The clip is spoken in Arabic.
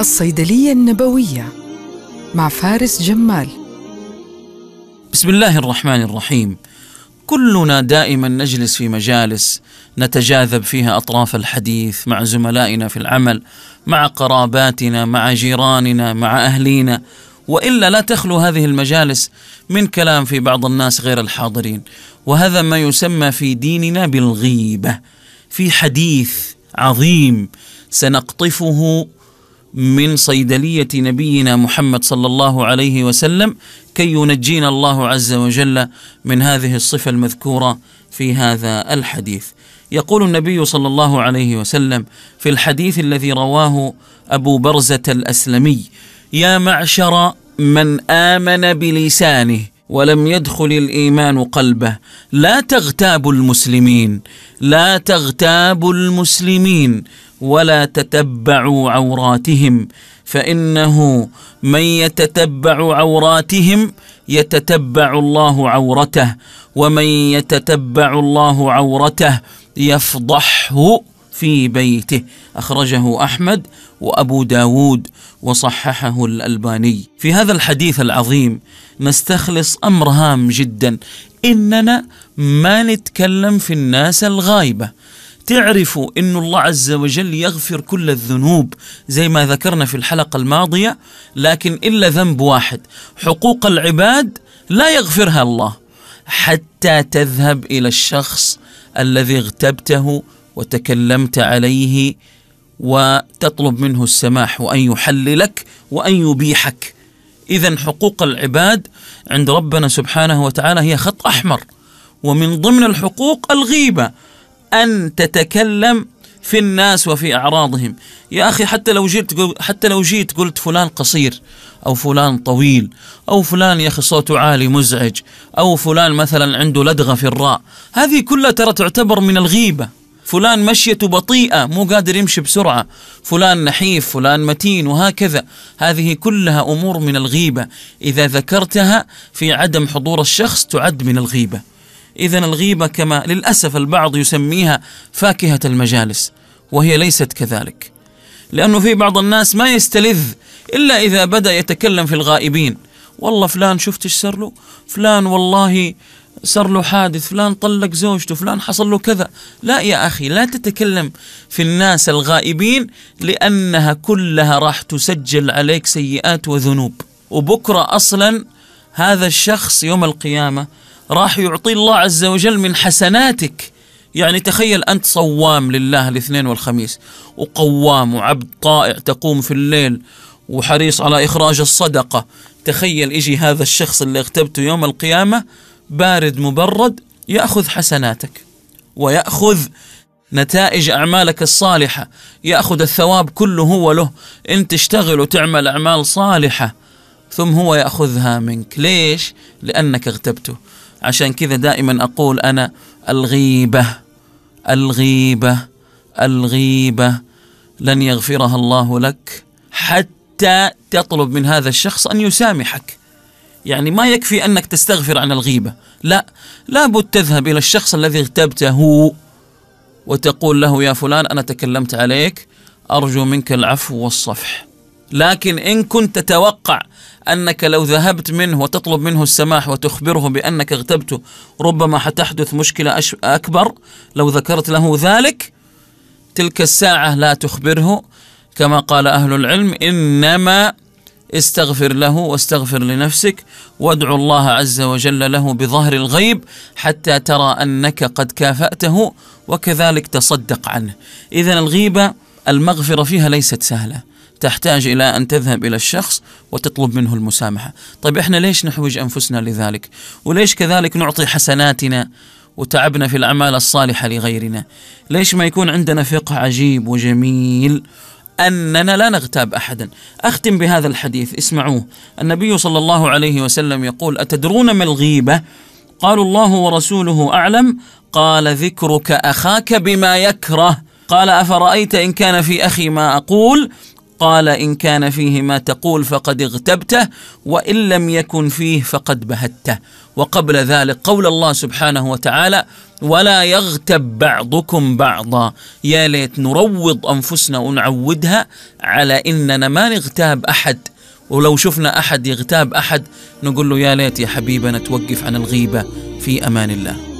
الصيدلية النبوية مع فارس جمال بسم الله الرحمن الرحيم كلنا دائما نجلس في مجالس نتجاذب فيها اطراف الحديث مع زملائنا في العمل مع قراباتنا مع جيراننا مع اهلينا والا لا تخلو هذه المجالس من كلام في بعض الناس غير الحاضرين وهذا ما يسمى في ديننا بالغيبه في حديث عظيم سنقطفه من صيدليه نبينا محمد صلى الله عليه وسلم كي ينجينا الله عز وجل من هذه الصفه المذكوره في هذا الحديث يقول النبي صلى الله عليه وسلم في الحديث الذي رواه ابو برزه الاسلمي يا معشر من امن بلسانه ولم يدخل الايمان قلبه لا تغتاب المسلمين لا تغتاب المسلمين ولا تتبعوا عوراتهم فانه من يتتبع عوراتهم يتتبع الله عورته ومن يتتبع الله عورته يفضحه في بيته أخرجه أحمد وأبو داود وصححه الألباني في هذا الحديث العظيم نستخلص أمر هام جدا إننا ما نتكلم في الناس الغايبة تعرفوا أن الله عز وجل يغفر كل الذنوب زي ما ذكرنا في الحلقة الماضية لكن إلا ذنب واحد حقوق العباد لا يغفرها الله حتى تذهب إلى الشخص الذي اغتبته وتكلمت عليه وتطلب منه السماح وان يحللك وان يبيحك اذا حقوق العباد عند ربنا سبحانه وتعالى هي خط احمر ومن ضمن الحقوق الغيبه ان تتكلم في الناس وفي اعراضهم يا اخي حتى لو جيت حتى لو جيت قلت فلان قصير او فلان طويل او فلان يا اخي صوته عالي مزعج او فلان مثلا عنده لدغه في الراء هذه كلها ترى تعتبر من الغيبه فلان مشيته بطيئة مو قادر يمشي بسرعة فلان نحيف فلان متين وهكذا هذه كلها أمور من الغيبة إذا ذكرتها في عدم حضور الشخص تعد من الغيبة إذا الغيبة كما للأسف البعض يسميها فاكهة المجالس وهي ليست كذلك لأنه في بعض الناس ما يستلذ إلا إذا بدأ يتكلم في الغائبين والله فلان شفت ايش صار له فلان والله صار له حادث فلان طلق زوجته فلان حصل له كذا لا يا أخي لا تتكلم في الناس الغائبين لأنها كلها راح تسجل عليك سيئات وذنوب وبكرة أصلا هذا الشخص يوم القيامة راح يعطي الله عز وجل من حسناتك يعني تخيل أنت صوام لله الاثنين والخميس وقوام وعبد طائع تقوم في الليل وحريص على إخراج الصدقة تخيل يجي هذا الشخص اللي اغتبته يوم القيامة بارد مبرد ياخذ حسناتك وياخذ نتائج اعمالك الصالحه ياخذ الثواب كله هو له انت تشتغل وتعمل اعمال صالحه ثم هو ياخذها منك ليش لانك اغتبته عشان كذا دائما اقول انا الغيبه الغيبه الغيبه لن يغفرها الله لك حتى تطلب من هذا الشخص ان يسامحك يعني ما يكفي أنك تستغفر عن الغيبة لا لابد تذهب إلى الشخص الذي اغتبته وتقول له يا فلان أنا تكلمت عليك أرجو منك العفو والصفح لكن إن كنت تتوقع أنك لو ذهبت منه وتطلب منه السماح وتخبره بأنك اغتبته ربما حتحدث مشكلة أكبر لو ذكرت له ذلك تلك الساعة لا تخبره كما قال أهل العلم إنما استغفر له واستغفر لنفسك وادعو الله عز وجل له بظهر الغيب حتى ترى انك قد كافاته وكذلك تصدق عنه. اذا الغيبه المغفره فيها ليست سهله. تحتاج الى ان تذهب الى الشخص وتطلب منه المسامحه. طيب احنا ليش نحوج انفسنا لذلك؟ وليش كذلك نعطي حسناتنا وتعبنا في الاعمال الصالحه لغيرنا؟ ليش ما يكون عندنا فقه عجيب وجميل أننا لا نغتاب أحدا أختم بهذا الحديث اسمعوه النبي صلى الله عليه وسلم يقول أتدرون ما الغيبة قالوا الله ورسوله أعلم قال ذكرك أخاك بما يكره قال أفرأيت إن كان في أخي ما أقول قال إن كان فيه ما تقول فقد اغتبته وإن لم يكن فيه فقد بهته وقبل ذلك قول الله سبحانه وتعالى ولا يغتب بعضكم بعضا يا ليت نروض أنفسنا ونعودها على إننا ما نغتاب أحد ولو شفنا أحد يغتاب أحد نقول له يا ليت يا حبيبنا توقف عن الغيبة في أمان الله